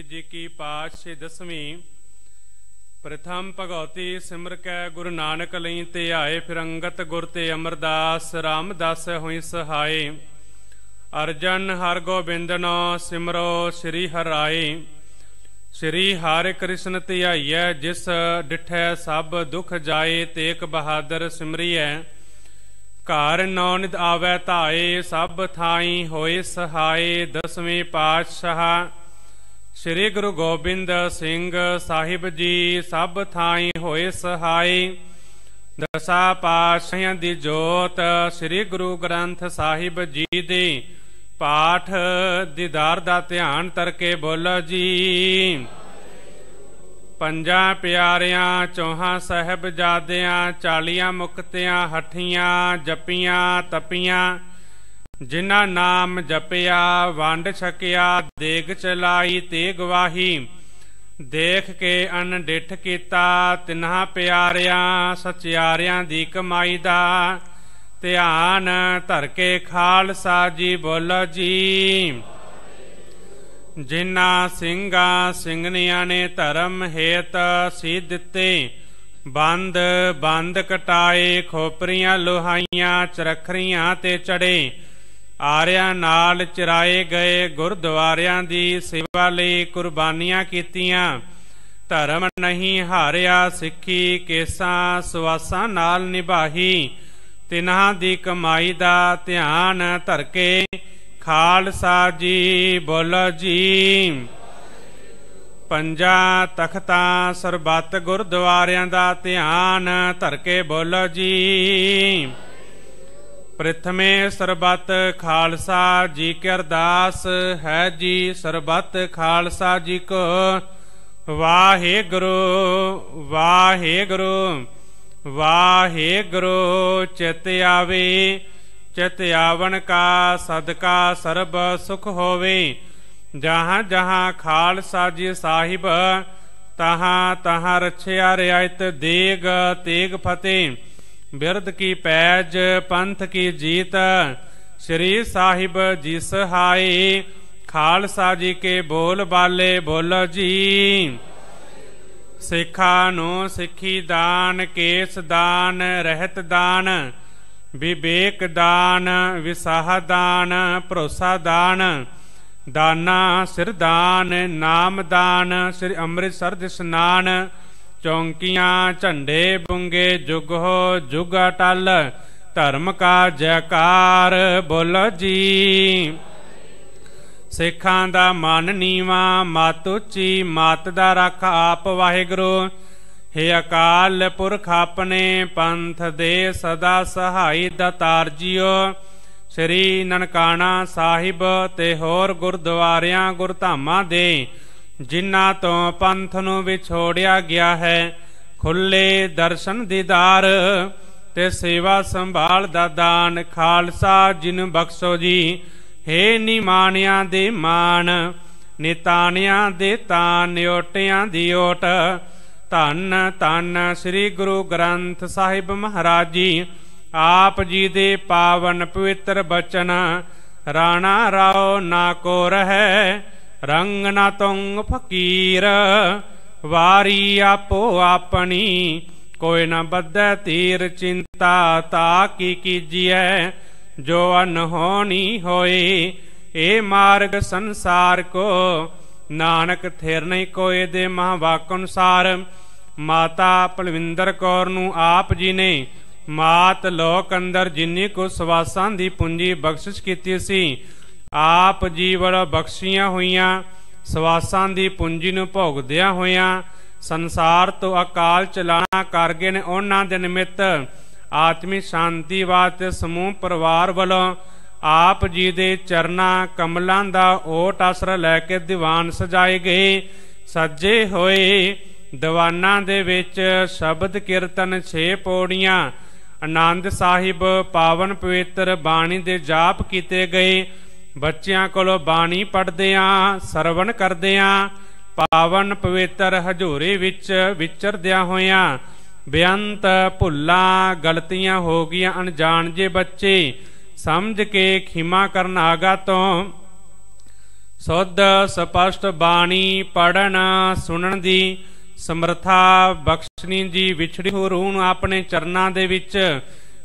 ਜੀ ਕੀ ਪਾਤਸ਼ਾਹ ਦਸਵੀਂ ਪ੍ਰਥਮ ਭਗਉਤੀ ਸਿਮਰ ਕੈ ਗੁਰੂ ਨਾਨਕ ਲਈ ਧਿਆਏ ਫਿਰੰਗਤ ਗੁਰ ਤੇ ਅਮਰਦਾਸ ਰਾਮਦਾਸ ਹੋਈ ਸਹਾਈ ਅਰਜਨ ਹਰ ਗੋਬਿੰਦ ਨੋ ਸਿਮਰੋ ਸ੍ਰੀ ਹਰਾਈ ਸ੍ਰੀ ਹਰਿ ਕ੍ਰਿਸ਼ਨ ਧਿਆਈਐ ਜਿਸ ਡਿਠੈ ਸਭ ਦੁਖ ਜਾਏ ਤੇਕ ਬਹਾਦਰ ਸਿਮਰੀਐ ਘਰ ਨੌਨਿਤ ਆਵੈ ਧਾਏ ਸਭ ਥਾਈ ਹੋਏ ਸਹਾਈ ਦਸਵੇਂ ਪਾਤਸ਼ਾਹ ਸ੍ਰੀ ਗੁਰੂ ਗੋਬਿੰਦ ਸਿੰਘ ਸਾਹਿਬ ਜੀ ਸਭ ਥਾਈ ਹੋਏ ਸਹਾਈ ਦਸਾ ਪਾਤਸ਼ਾਹਾਂ ਦੀ ਜੋਤ ਸ੍ਰੀ ਗੁਰੂ ਗ੍ਰੰਥ ਸਾਹਿਬ ਜੀ ਦੀ ਪਾਠ ਦੀਦਾਰ ਦਾ ਧਿਆਨ ਤਰਕੇ ਬੋਲੋ ਜੀ ਪੰਜਾਂ ਪਿਆਰਿਆਂ ਚੋਹਾਂ ਸਹਿਬ ਜਾਦਿਆਂ ਚਾਲੀਆਂ ਮੁਕਤਿਆਂ ਹੱਠੀਆਂ ਜੱਪੀਆਂ ਤਪੀਆਂ ਜਿਨ੍ਹਾਂ ਨਾਮ ਜਪਿਆ ਵੰਡ ਛਕਿਆ ਦੇਗ ਚਲਾਈ ਤੇ ਗਵਾਹੀ ਦੇਖ ਕੇ ਅਨ ਡਿਠ ਕੀਤਾ ਤਿਨ੍ਹਾਂ ਪਿਆਰਿਆਂ ਸਚਿਆਰਿਆਂ ਦੀ ਕਮਾਈ ਦਾ ਧਿਆਨ ਧਰ ਕੇ ਖਾਲਸਾ ਜੀ ਬੋਲੋ ਜੀ ਜਿਨ੍ਹਾਂ ਸਿੰਘਾਂ ਸਿੰਘਨੀਆਂ ਨੇ ਧਰਮ ਹੇਤ ਸੀ ਦਿੱਤੇ ਬੰਦ ਬੰਦ ਕਟਾਏ ਖੋਪਰੀਆਂ ਲੋਹਾਈਆਂ ਚਰਖਰੀਆਂ ਤੇ ਚੜੇ ਆਰਿਆਂ ਨਾਲ ਚਰਾਏ ਗਏ ਗੁਰਦੁਆਰਿਆਂ ਦੀ ਸੇਵਾ ਲਈ ਕੁਰਬਾਨੀਆਂ ਕੀਤੀਆਂ ਧਰਮ ਨਹੀਂ ਹਾਰਿਆ ਸਿੱਖੀ ਕੇਸਾਂ ਸਵਾਸਾਂ ਨਾਲ ਨਿਭਾਹੀ ਤਿਨਾਂ ਦੀ ਕਮਾਈ ਦਾ ਧਿਆਨ ਧਰ ਕੇ ਖਾਲਸਾ ਜੀ ਬੋਲੋ ਜੀ ਪੰਜਾ ਤਖਤਾ ਸਰਬੱਤ ਗੁਰਦੁਆਰਿਆਂ ਦਾ ਧਿਆਨ ਧਰ ਕੇ ਬੋਲੋ ਜੀ ਪ੍ਰਥਮੇ ਸਰਬਤ ਖਾਲਸਾ ਜੀ ਕੀ ਅਰਦਾਸ ਹੈ ਜੀ ਸਰਬਤ ਖਾਲਸਾ ਜੀ ਕੋ ਵਾਹਿਗੁਰੂ ਵਾਹਿਗੁਰੂ ਵਾਹਿਗੁਰੂ ਚਿਤ ਆਵੇ ਚਿਤ ਆਵਣ ਕਾ ਸਦਕਾ ਸਰਬ ਸੁਖ ਹੋਵੇ ਜਹਾਂ ਜਹਾਂ ਖਾਲਸਾ ਜੀ ਸਾਹਿਬ ਤਹਾਂ ਤਹਾਂ ਰਛਿਆ ਰਿਆਇਤ ਦੇਗ ਤੇਗ ਫਤਿਹ ਬਿਰਦ ਕੀ ਪੈਜ ਪੰਥ ਕੀ ਜੀਤ ਸ੍ਰੀ ਸਾਹਿਬ ਜੀ ਸਹਾਈ ਖਾਲਸਾ ਜੀ ਕੇ ਬੋਲ ਬਾਲੇ ਬੋਲ ਜੀ ਸੇਖਾ ਨੂੰ ਸਿੱਖੀ ਦਾਨ ਕੇਸ ਦਾਨ ਰਹਿਤ ਦਾਨ ਵਿਵੇਕ ਦਾਨ ਵਿਸਾਹ ਦਾਨ ਭਰੋਸਾ ਦਾਨ ਦਾਨਾ ਸਿਰ ਦਾਨ ਨਾਮ ਦਾਨ ਸ੍ਰੀ ਅੰਮ੍ਰਿਤਸਰ ਦੇ ਸਨਾਨ ਚੌਂਕੀਆਂ ਝੰਡੇ ਬੁੰਗੇ ਜੁਗ ਹੋ ਜੁਗ ਅਟਲ ਧਰਮ ਕਾ ਜੈਕਾਰ ਬੋਲੋ ਜੀ ਸਿੱਖਾਂ ਦਾ ਮਨ ਨੀਵਾ ਮਤ ਉੱਚੀ ਮਤ ਦਾ ਰਖ ਆਪ ਵਾਹਿਗੁਰੂ ਹੇ ਅਕਾਲ ਪੁਰਖ ਆਪਣੇ ਪੰਥ ਦੇ ਸਦਾ ਸਹਾਈ ਦਤਾਰ ਜੀਓ ਸ੍ਰੀ ਨਨਕਾਣਾ ਸਾਹਿਬ ਤੇ ਹੋਰ ਗੁਰਦੁਆਰਿਆਂ ਗੁਰਧਾਮਾਂ ਦੇ ਜਿਨ੍ਹਾਂ ਤੋਂ ਪੰਥ ਨੂੰ ਵਿਛੋੜਿਆ ਗਿਆ ਹੈ ਖੁੱਲੇ ਦਰਸ਼ਨ ਦੀਦਾਰ ਤੇ ਸੇਵਾ ਸੰਭਾਲ ਦਾ ਦਾਨ ਖਾਲਸਾ ਜਿਨ ਬਖਸ਼ੋ ਜੀ ਹੇ ਨਿਮਾਨਿਆਂ ਦੇ ਮਾਨ ਨਿਤਾਨਿਆਂ ਦੇ ਤਾਨ ਓਟਿਆਂ ਦੀ ਓਟ ਧੰਨ ਧੰਨ ਸ੍ਰੀ ਗੁਰੂ ਗ੍ਰੰਥ ਸਾਹਿਬ ਮਹਾਰਾਜ ਜੀ ਆਪ ਜੀ ਦੇ ਪਾਵਨ ਪਵਿੱਤਰ ਬਚਨ ਰਾਣਾ ਰਾਓ ਨਾ ਕੋ ਰਹੇ ਰੰਗਨਾ ਫਕੀਰ ਵਾਰੀ ਆਪੋ ਆਪਣੀ ਕੋਈ ਨਾ ਬੱਧੈ ਤੀਰ ਚਿੰਤਾ ਤਾ ਕੀ ਕੀਜੀਐ ਜੋ ਅਨਹੋਣੀ ਹੋਏ ਏ ਮਾਰਗ ਸੰਸਾਰ ਕੋ ਨਾਨਕ ਥਿਰ ਨਹੀਂ ਕੋਏ ਦੇ ਮਹਾਵਾਕ ਅਨੁਸਾਰ ਮਾਤਾ ਪਲਵਿੰਦਰ ਕੌਰ ਨੂੰ ਆਪ ਜੀ ਨੇ ਮਾਤ ਲੋਕ ਅੰਦਰ ਜਿੰਨੀ ਕੋ ਸਵਾਸਾਂ ਦੀ ਪੂੰਜੀ ਬਖਸ਼ਿਸ਼ ਕੀਤੀ ਸੀ ਆਪ ਜੀਵਨ ਬਖਸ਼ੀਆਂ ਹੋਈਆਂ ਸਵਾਸਾਂ ਦੀ ਪੂੰਜੀ ਨੂੰ ਭੋਗਦਿਆਂ ਹੋਇਆਂ ਸੰਸਾਰ ਤੋਂ ਅਕਾਲ ਚਲਾਣਾ ਕਰ ਗਏ ਨੇ ਉਹਨਾਂ ਦੇ ਨਿਮਿਤ ਆਤਮਿਕ ਸ਼ਾਂਤੀ ਵਾਸਤੇ ਸਮੂਹ ਪਰਿਵਾਰ ਵੱਲੋਂ ਆਪ ਜੀ ਦੇ ਚਰਨਾ ਕਮਲਾਂ ਦਾ ਓਟ ਅਸਰ ਲੈ ਕੇ ਦੀਵਾਨ ਸਜਾਏ ਗਏ ਸੱਜੇ ਹੋਏ ਦੀਵਾਨਾਂ ਦੇ ਵਿੱਚ ਸ਼ਬਦ ਕੀਰਤਨ 6 ਪੌੜੀਆਂ ਆਨੰਦ ਸਾਹਿਬ ਪਾਵਨ ਪਵਿੱਤਰ ਬਾਣੀ ਦੇ ਜਾਪ ਕੀਤੇ ਗਏ ਬੱਚਿਆਂ ਕੋਲੋਂ ਬਾਣੀ ਪੜਦੇ ਆਂ ਸਰਵਣ ਕਰਦੇ ਆਂ ਪਾਵਨ ਪਵਿੱਤਰ ਹਜ਼ੂਰੀ ਵਿੱਚ ਵਿਚਰਦਿਆਂ ਹੋਇਆਂ ਬੇਅੰਤ ਭੁੱਲਾਂ ਗਲਤੀਆਂ ਹੋ ਗਈਆਂ ਅਣਜਾਣ ਜੇ ਬੱਚੇ ਸਮਝ ਕੇ ਖਿਮਾ ਕਰਨ ਆਗਾ ਤੋਂ ਸੁੱਧ ਸਪਸ਼ਟ ਬਾਣੀ ਪੜਨ ਸੁਣਨ ਦੀ ਸਮਰਥਾ ਬਖਸ਼ਣੀ ਜੀ ਵਿਛੜੀ ਹੋ ਰੂਹ ਨੂੰ ਆਪਣੇ ਚਰਨਾਂ ਦੇ ਵਿੱਚ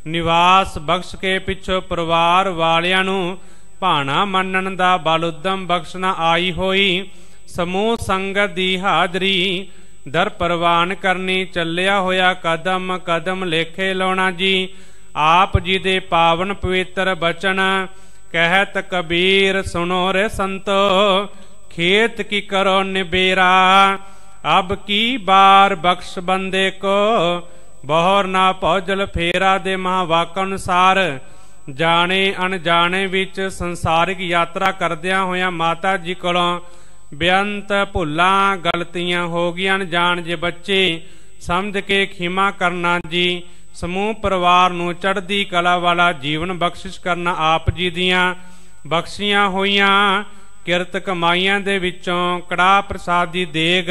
ਨਿਵਾਸ ਬਖਸ਼ ਕੇ ਪਿੱਛੋਂ ਪਰਿਵਾਰ ਵਾਲਿਆਂ ਨੂੰ ਭਾਣਾ ਮੰਨਣ ਦਾ ਬਲ ਉਦਮ ਬਖਸ਼ਣਾ ਆਈ ਹੋਈ ਸਮੂਹ ਸੰਗਤ ਦੀ ਹਾਜ਼ਰੀ ਦਰ ਪ੍ਰਵਾਨ ਕਰਨੀ ਚੱਲਿਆ ਹੋਇਆ ਕਦਮ ਕਦਮ ਲੇਖੇ ਲਾਉਣਾ ਜੀ ਆਪ ਜੀ ਦੇ ਪਾਵਨ ਪਵਿੱਤਰ ਬਚਨ ਕਹਿਤ ਕਬੀਰ ਸੁਨੋ ਰੇ ਸੰਤੋ ਖੇਤ ਕੀ ਕਰੋ ਨਿਬੇਰਾ ਅਬ ਕੀ ਬਾਰ ਬਖਸ਼ ਬੰਦੇ ਕੋ ਬਹਰ ਨਾ ਪੌਜਲ ਫੇਰਾ ਦੇ ਮਹਾਵਾਕ ਅਨੁਸਾਰ ਜਾਣੇ ਅਣਜਾਣੇ ਵਿੱਚ ਸੰਸਾਰਿਕ ਯਾਤਰਾ ਕਰਦਿਆਂ ਹੋਇਆਂ ਮਾਤਾ ਜੀ ਕੋਲੋਂ ਬੇਅੰਤ ਭੁੱਲਾਂ ਗਲਤੀਆਂ ਹੋ ਗਈਆਂ ਜਾਣ ਜੇ ਬੱਚੇ ਸਮਝ ਕੇ ਖਿਮਾ ਕਰਨਾ ਜੀ ਸਮੂਹ ਪਰਿਵਾਰ ਨੂੰ ਚੜ੍ਹਦੀ ਕਲਾ ਵਾਲਾ ਜੀਵਨ ਬਖਸ਼ਿਸ਼ ਕਰਨਾ ਆਪ ਜੀ ਦੀਆਂ ਬਖਸ਼ੀਆਂ ਹੋਈਆਂ ਕਿਰਤ ਕਮਾਈਆਂ ਦੇ ਵਿੱਚੋਂ ਕੜਾ ਪ੍ਰਸਾਦ ਦੀ ਦੇਗ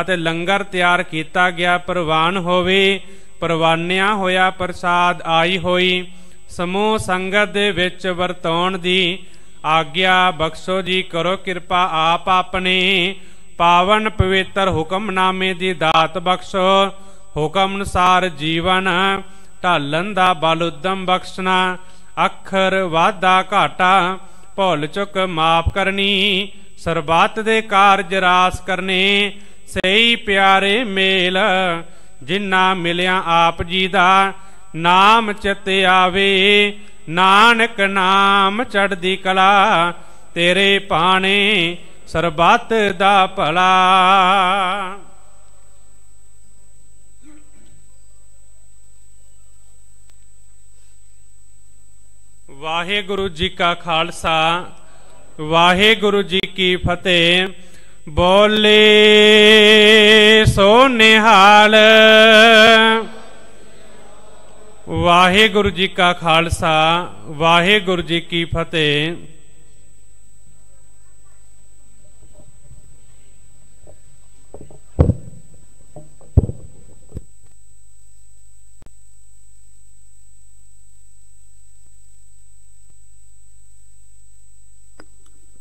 ਅਤੇ ਲੰਗਰ ਤਿਆਰ ਕੀਤਾ ਗਿਆ ਪ੍ਰਵਾਨ ਹੋਵੇ ਪਰਵਾਨਿਆ ਹੋਇਆ ਪ੍ਰਸਾਦ ਆਈ ਹੋਈ ਸਮੂਹ ਸੰਗਤ ਦੇ ਵਿੱਚ ਵਰਤੋਂ ਦੀ ਆਗਿਆ ਬਖਸ਼ੋ ਜੀ ਕਰੋ ਕਿਰਪਾ ਆਪ ਆਪਣੀ ਪਾਵਨ ਪਵਿੱਤਰ ਹੁਕਮਨਾਮੇ ਦੀ ਦਾਤ ਬਖਸ਼ੋ ਹੁਕਮ ਅਨਸਾਰ ਜੀਵਨ ਢਾਲਣ ਦਾ ਬਲ ਉਦਮ ਬਖਸ਼ਣਾ ਅਖਰ ਵਾਦਾ ਘਾਟਾ ਭੁੱਲ ਚੁੱਕ ਮਾਫ ਕਰਨੀ ਸਰਬੱਤ ਦੇ ਕਾਰਜ ਰਾਸ ਕਰਨੇ ਸਹੀ ਪਿਆਰੇ ਮੇਲ ਜਿਨ੍ਹਾਂ ਮਿਲਿਆ ਆਪ ਜੀ ਦਾ ਨਾਮ ਚਿਤ ਆਵੇ ਨਾਨਕ ਨਾਮ ਚੜਦੀ ਕਲਾ ਤੇਰੇ ਪਾਣੇ ਸਰਬੱਤ ਦਾ ਭਲਾ ਵਾਹਿਗੁਰੂ ਜੀ ਕਾ ਖਾਲਸਾ ਵਾਹਿਗੁਰੂ ਜੀ ਕੀ ਫਤਿਹ ਬੋਲੇ ਸੋ ਨਿਹਾਲ ਵਾਹਿਗੁਰੂ ਜੀ ਕਾ ਖਾਲਸਾ ਵਾਹਿਗੁਰੂ ਜੀ ਕੀ ਫਤਿਹ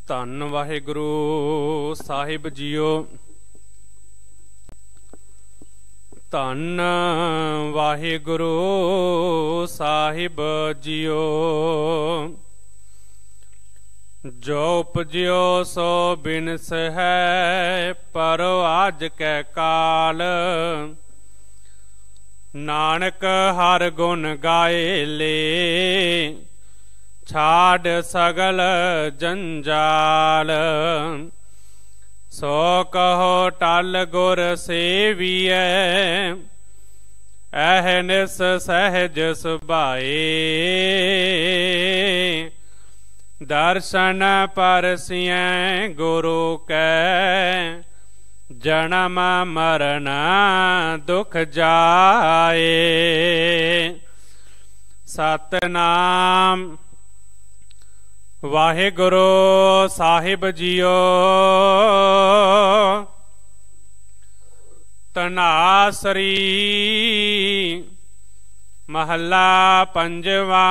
ਧੰਨ ਵਾਹਿਗੁਰੂ ਸਾਹਿਬ ਜੀਓ ਧੰਨ ਵਾਹਿਗੁਰੂ ਸਾਹਿਬ ਜੀਓ ਜੋ ਉਪਜਿਓ ਸੋ ਬਿਨਸ ਹੈ ਪਰ ਅਜ ਕੈ ਕਾਲ ਨਾਨਕ ਹਰ ਗੁਣ ਗਾਏ ਲੇ ਛਾੜ ਸਗਲ ਜੰਜਾਲ ਸੋ ਕਹੋ ਟਲ ਗੁਰ ਸੇਵੀਐ ਅਹਨਿਸ ਸਹਿਜ ਸੁਭਾਏ ਦਰਸ਼ਨ ਪਰਸੀਐ ਗੁਰੂ ਕੈ ਜਨਮ ਮਰਨ ਦੁਖ ਜਾਏ ਸਤਨਾਮ ਵਾਹਿਗੁਰੂ ਸਾਹਿਬ ਜੀਓ ਤਨਾਸਰੀ ਮਹੱਲਾ ਪੰਜਵਾਂ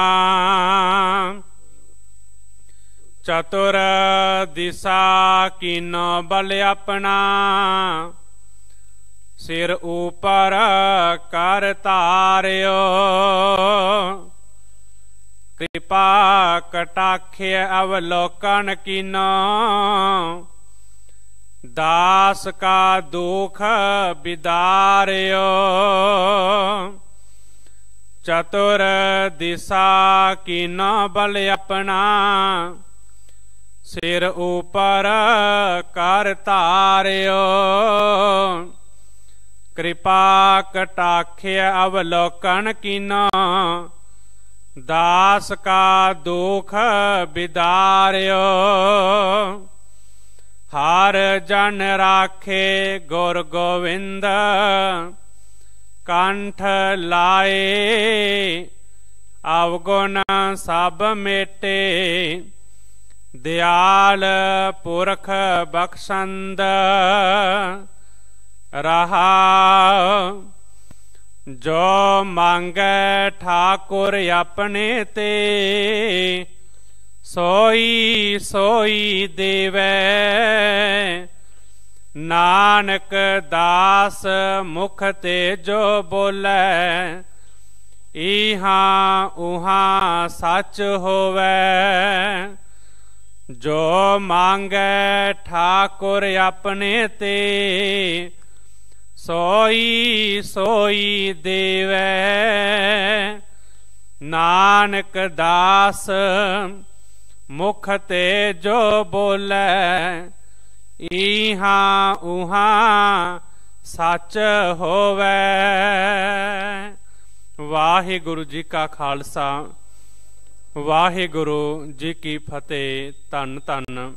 ਚਤੁਰ ਦਿਸਾ ਕਿਨ ਬਲ ਆਪਣਾ ਸਿਰ ਉਪਰ ਕਰ ਧਾਰਿਓ ਕਿਰਪਾ ਕਟਾਖੇ ਅਵਲੋਕਨ ਕੀਨੋ ਦਾਸ ਕਾ ਦੁਖ ਬਿਦਾਰਿਓ ਚਤੁਰ ਦਿਸਾ ਕੀਨ ਬਲ ਆਪਣਾ ਸਿਰ ਉਪਰ ਕਰ ਧਾਰਿਓ ਕਿਰਪਾ ਕਟਾਖੇ ਅਵਲੋਕਨ ਕੀਨੋ ਦਾਸ ਕਾ ਦੁਖ ਬਿਦਾਰਿਓ ਹਰ ਜਨ ਰਾਖੇ ਗੁਰ ਗੋਵਿੰਦ ਕੰਠ ਲਾਏ ਅਵਗੁਣ ਸਭ ਮੇਟੇ ਦਿਆਲ ਪੁਰਖ ਬਖਸ਼ੰਦ ਰਹਾ ਜੋ ਮੰਗੈ ਠਾਕੁਰ ਆਪਣੇ ਤੇ ਸੋਈ ਸੋਈ ਦੇਵੈ ਨਾਨਕ ਦਾਸ ਮੁਖ ਤੇ ਜੋ ਬੋਲੇ ਇਹਾਂ ਉਹਾਂ ਸੱਚ ਹੋਵੇ ਜੋ ਮੰਗੈ ਠਾਕੁਰ ਆਪਣੇ ਤੇ ਸੋਈ ਸੋਈ ਦੇਵੈ ਨਾਨਕ ਦਾਸ ਮੁਖ ਤੇ ਜੋ ਬੋਲੇ ਈਹਾ ਉਹਾ ਸੱਚ ਹੋਵੇ ਵਾਹਿਗੁਰੂ ਜੀ ਕਾ ਖਾਲਸਾ ਵਾਹਿਗੁਰੂ ਜੀ ਕੀ ਫਤਿਹ ਧੰਨ ਧੰਨ